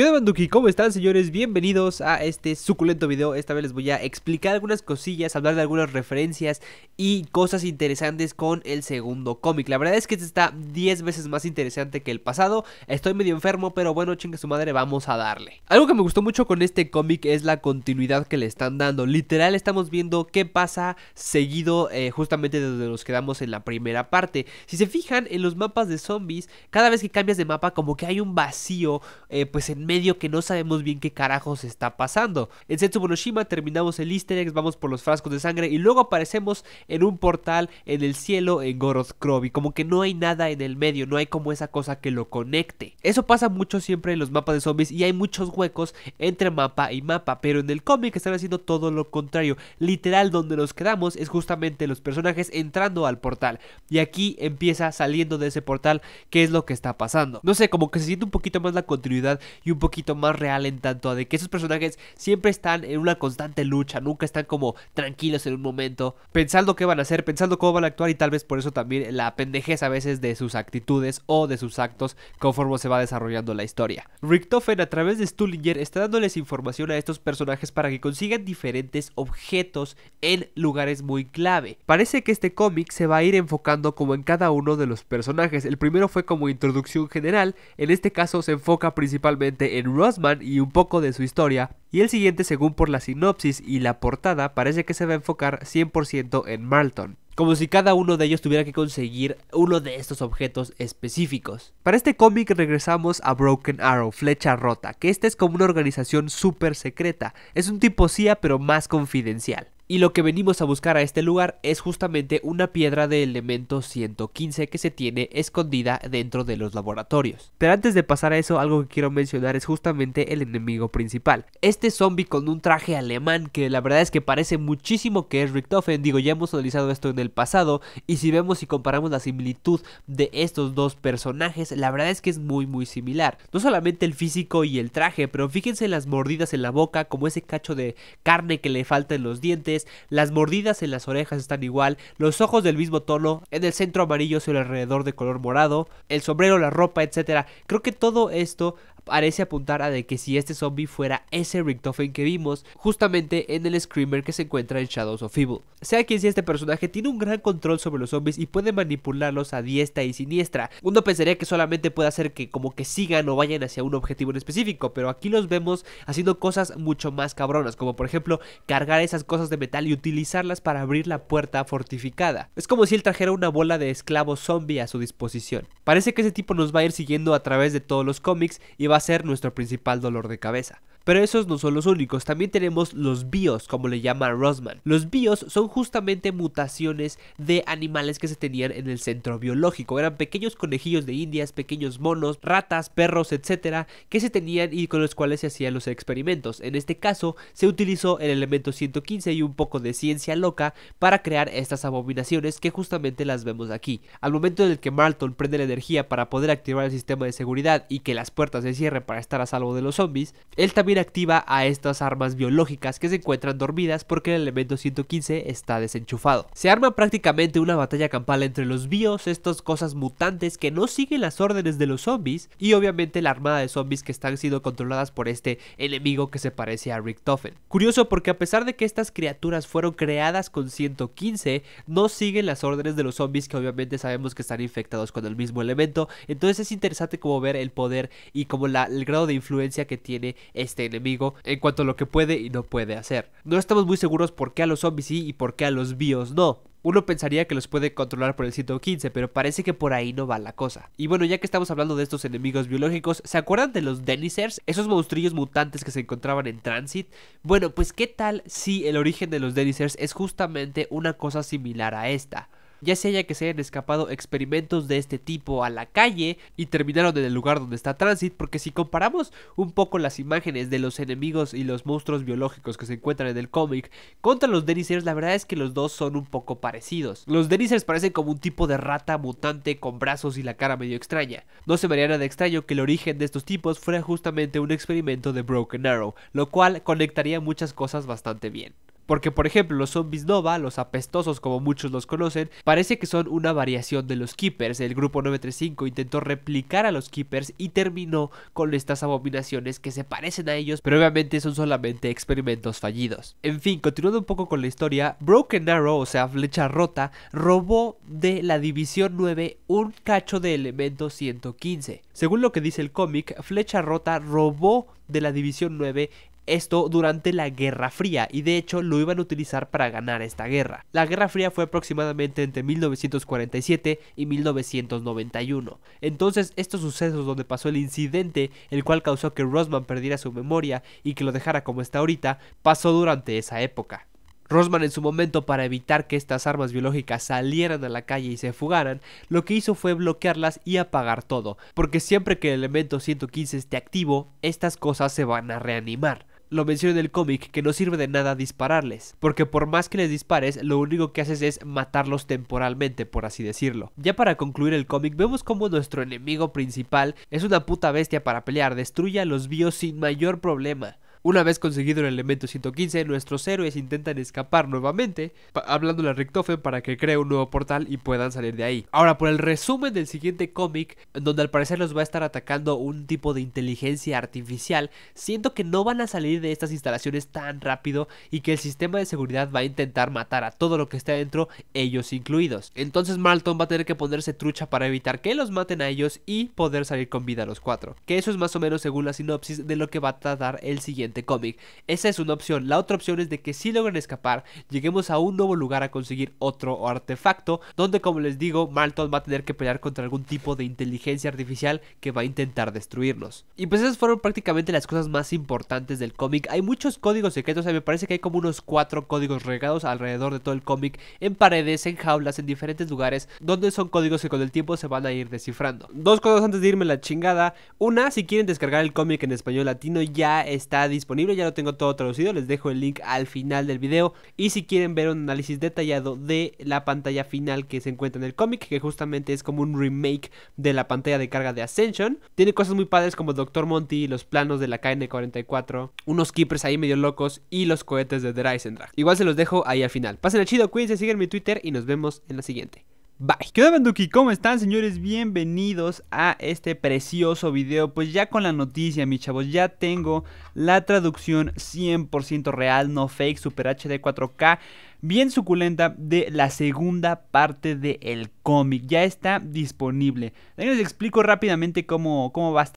Yo de Banduki? ¿Cómo están señores? Bienvenidos a este suculento video Esta vez les voy a explicar algunas cosillas, hablar de algunas referencias y cosas interesantes con el segundo cómic La verdad es que este está 10 veces más interesante que el pasado Estoy medio enfermo, pero bueno, chingue su madre, vamos a darle Algo que me gustó mucho con este cómic es la continuidad que le están dando Literal estamos viendo qué pasa seguido eh, justamente de donde nos quedamos en la primera parte Si se fijan en los mapas de zombies, cada vez que cambias de mapa como que hay un vacío eh, pues en medio que no sabemos bien qué carajos está pasando. En Setsubonoshima terminamos el easter egg, vamos por los frascos de sangre y luego aparecemos en un portal en el cielo en Goroth Krobi. Como que no hay nada en el medio, no hay como esa cosa que lo conecte. Eso pasa mucho siempre en los mapas de zombies y hay muchos huecos entre mapa y mapa, pero en el cómic están haciendo todo lo contrario. Literal, donde nos quedamos es justamente los personajes entrando al portal. Y aquí empieza saliendo de ese portal qué es lo que está pasando. No sé, como que se siente un poquito más la continuidad y un poquito más real en tanto de que esos personajes siempre están en una constante lucha, nunca están como tranquilos en un momento, pensando qué van a hacer, pensando cómo van a actuar y tal vez por eso también la pendejez a veces de sus actitudes o de sus actos conforme se va desarrollando la historia. Richtofen a través de Stullinger está dándoles información a estos personajes para que consigan diferentes objetos en lugares muy clave. Parece que este cómic se va a ir enfocando como en cada uno de los personajes. El primero fue como introducción general, en este caso se enfoca principalmente en Rossman y un poco de su historia, y el siguiente según por la sinopsis y la portada parece que se va a enfocar 100% en Marlton como si cada uno de ellos tuviera que conseguir uno de estos objetos específicos. Para este cómic regresamos a Broken Arrow, Flecha Rota, que esta es como una organización súper secreta, es un tipo CIA pero más confidencial. Y lo que venimos a buscar a este lugar es justamente una piedra de elemento 115 que se tiene escondida dentro de los laboratorios. Pero antes de pasar a eso, algo que quiero mencionar es justamente el enemigo principal. Este zombie con un traje alemán que la verdad es que parece muchísimo que es Richtofen, digo ya hemos analizado esto en el pasado y si vemos y comparamos la similitud de estos dos personajes, la verdad es que es muy muy similar. No solamente el físico y el traje, pero fíjense las mordidas en la boca, como ese cacho de carne que le falta en los dientes, las mordidas en las orejas están igual, los ojos del mismo tono, en el centro amarillo y el alrededor de color morado, el sombrero, la ropa, etc. Creo que todo esto parece apuntar a de que si este zombie fuera ese Richtofen que vimos justamente en el Screamer que se encuentra en Shadows of Evil. Sea quien sea este personaje, tiene un gran control sobre los zombies y puede manipularlos a diestra y siniestra. Uno pensaría que solamente puede hacer que como que sigan o vayan hacia un objetivo en específico, pero aquí los vemos haciendo cosas mucho más cabronas, como por ejemplo cargar esas cosas de metal y utilizarlas para abrir la puerta fortificada. Es como si él trajera una bola de esclavo zombie a su disposición. Parece que ese tipo nos va a ir siguiendo a través de todos los cómics y va ser nuestro principal dolor de cabeza. Pero esos no son los únicos, también tenemos los bios, como le llama Rosman. Los bios son justamente mutaciones de animales que se tenían en el centro biológico. Eran pequeños conejillos de indias, pequeños monos, ratas, perros, etcétera, que se tenían y con los cuales se hacían los experimentos. En este caso, se utilizó el elemento 115 y un poco de ciencia loca para crear estas abominaciones que justamente las vemos aquí. Al momento en el que Marlton prende la energía para poder activar el sistema de seguridad y que las puertas se cierren para estar a salvo de los zombies, él también activa a estas armas biológicas que se encuentran dormidas porque el elemento 115 está desenchufado. Se arma prácticamente una batalla campal entre los bios, estas cosas mutantes que no siguen las órdenes de los zombies y obviamente la armada de zombies que están siendo controladas por este enemigo que se parece a Richtofen. Curioso porque a pesar de que estas criaturas fueron creadas con 115, no siguen las órdenes de los zombies que obviamente sabemos que están infectados con el mismo elemento, entonces es interesante como ver el poder y como el grado de influencia que tiene este este enemigo en cuanto a lo que puede y no puede hacer. No estamos muy seguros por qué a los zombies sí y por qué a los bios no. Uno pensaría que los puede controlar por el 115, pero parece que por ahí no va la cosa. Y bueno, ya que estamos hablando de estos enemigos biológicos, ¿se acuerdan de los denizers? Esos monstruillos mutantes que se encontraban en Transit. Bueno, pues qué tal si el origen de los denizers es justamente una cosa similar a esta ya sea ya que se hayan escapado experimentos de este tipo a la calle y terminaron en el lugar donde está Transit, porque si comparamos un poco las imágenes de los enemigos y los monstruos biológicos que se encuentran en el cómic contra los denizers, la verdad es que los dos son un poco parecidos. Los denizers parecen como un tipo de rata mutante con brazos y la cara medio extraña. No se me haría nada extraño que el origen de estos tipos fuera justamente un experimento de Broken Arrow, lo cual conectaría muchas cosas bastante bien. Porque, por ejemplo, los zombies Nova, los apestosos como muchos los conocen, parece que son una variación de los Keepers. El grupo 935 intentó replicar a los Keepers y terminó con estas abominaciones que se parecen a ellos, pero obviamente son solamente experimentos fallidos. En fin, continuando un poco con la historia, Broken Arrow, o sea, flecha rota, robó de la División 9 un cacho de elemento 115. Según lo que dice el cómic, flecha rota robó de la División 9 esto durante la Guerra Fría y de hecho lo iban a utilizar para ganar esta guerra. La Guerra Fría fue aproximadamente entre 1947 y 1991. Entonces estos sucesos donde pasó el incidente, el cual causó que Rosman perdiera su memoria y que lo dejara como está ahorita, pasó durante esa época. Rosman en su momento para evitar que estas armas biológicas salieran a la calle y se fugaran, lo que hizo fue bloquearlas y apagar todo, porque siempre que el elemento 115 esté activo, estas cosas se van a reanimar lo menciona en el cómic que no sirve de nada dispararles, porque por más que les dispares, lo único que haces es matarlos temporalmente, por así decirlo. Ya para concluir el cómic, vemos como nuestro enemigo principal es una puta bestia para pelear, destruye a los bios sin mayor problema. Una vez conseguido el elemento 115, nuestros héroes intentan escapar nuevamente, hablando a Richtofen para que cree un nuevo portal y puedan salir de ahí. Ahora, por el resumen del siguiente cómic, donde al parecer los va a estar atacando un tipo de inteligencia artificial, siento que no van a salir de estas instalaciones tan rápido y que el sistema de seguridad va a intentar matar a todo lo que esté adentro, ellos incluidos. Entonces Malton va a tener que ponerse trucha para evitar que los maten a ellos y poder salir con vida a los cuatro. Que eso es más o menos según la sinopsis de lo que va a tratar el siguiente cómic. Esa es una opción. La otra opción es de que si logran escapar, lleguemos a un nuevo lugar a conseguir otro artefacto, donde como les digo, Malton va a tener que pelear contra algún tipo de inteligencia artificial que va a intentar destruirnos. Y pues esas fueron prácticamente las cosas más importantes del cómic. Hay muchos códigos secretos, o sea, me parece que hay como unos cuatro códigos regados alrededor de todo el cómic, en paredes, en jaulas, en diferentes lugares, donde son códigos que con el tiempo se van a ir descifrando. Dos cosas antes de irme la chingada. Una, si quieren descargar el cómic en español latino, ya está disponible disponible, ya lo tengo todo traducido, les dejo el link al final del video y si quieren ver un análisis detallado de la pantalla final que se encuentra en el cómic, que justamente es como un remake de la pantalla de carga de Ascension, tiene cosas muy padres como Doctor Monty, los planos de la KN-44, unos keepers ahí medio locos y los cohetes de Dreisendrag. Igual se los dejo ahí al final. Pasen el chido, cuídense, siguen mi Twitter y nos vemos en la siguiente. Bye. ¿Qué onda, Banduki? ¿Cómo están, señores? Bienvenidos a este precioso video. Pues ya con la noticia, mis chavos, ya tengo la traducción 100% real, no fake, Super HD 4K, bien suculenta de la segunda parte del cómic. Ya está disponible. les explico rápidamente cómo, cómo va a estar